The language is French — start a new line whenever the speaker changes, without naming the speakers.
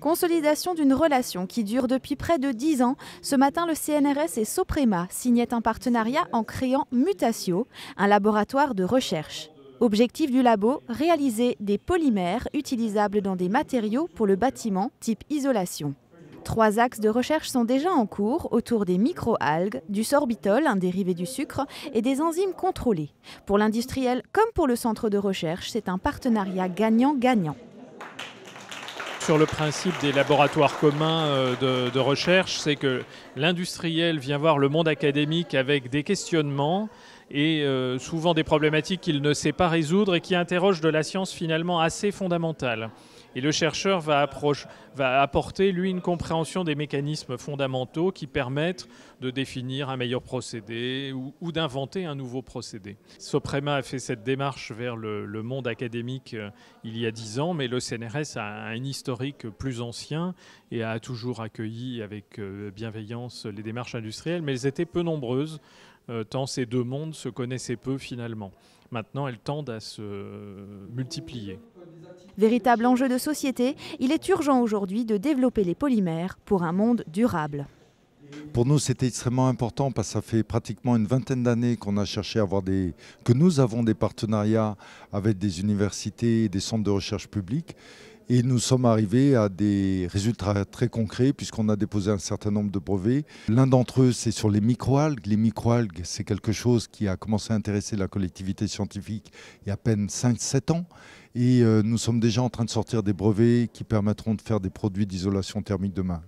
Consolidation d'une relation qui dure depuis près de 10 ans, ce matin le CNRS et Soprema signaient un partenariat en créant Mutatio, un laboratoire de recherche. Objectif du labo, réaliser des polymères utilisables dans des matériaux pour le bâtiment type isolation. Trois axes de recherche sont déjà en cours autour des microalgues, du sorbitol, un dérivé du sucre, et des enzymes contrôlées. Pour l'industriel comme pour le centre de recherche, c'est un partenariat gagnant-gagnant
sur le principe des laboratoires communs euh, de, recherche, c'est que l'industriel vient voir le monde académique avec des questionnements et euh, souvent des problématiques qu'il ne sait pas résoudre et qui interrogent de la science finalement assez fondamentale. Et le chercheur va, apporter, lui, une compréhension des mécanismes fondamentaux qui permettent de définir un meilleur procédé ou, d'inventer un nouveau procédé. Soprema a fait cette démarche vers le, monde académique euh, il y a dix ans, mais le CNRS a un historique plus ancien et a toujours accueilli avec euh, bienveillance les démarches industrielles, mais elles étaient peu nombreuses, euh, tant ces deux mondes se connaissaient peu finalement. Maintenant, elles tendent à se multiplier.
Véritable enjeu de société, il est urgent aujourd'hui de développer les polymères pour un monde durable.
Pour nous, c'était extrêmement important parce que ça fait pratiquement une vingtaine d'années qu'on a cherché à avoir des. que nous avons des partenariats avec des universités et des centres de recherche publics et nous sommes arrivés à des résultats très concrets puisqu'on a déposé un certain nombre de brevets. L'un d'entre eux, c'est sur les microalgues. Les microalgues, c'est quelque chose qui a commencé à intéresser la collectivité scientifique il y a à peine 5-7 ans. Et euh, nous sommes déjà en train de sortir des brevets qui permettront de faire des produits d'isolation thermique demain.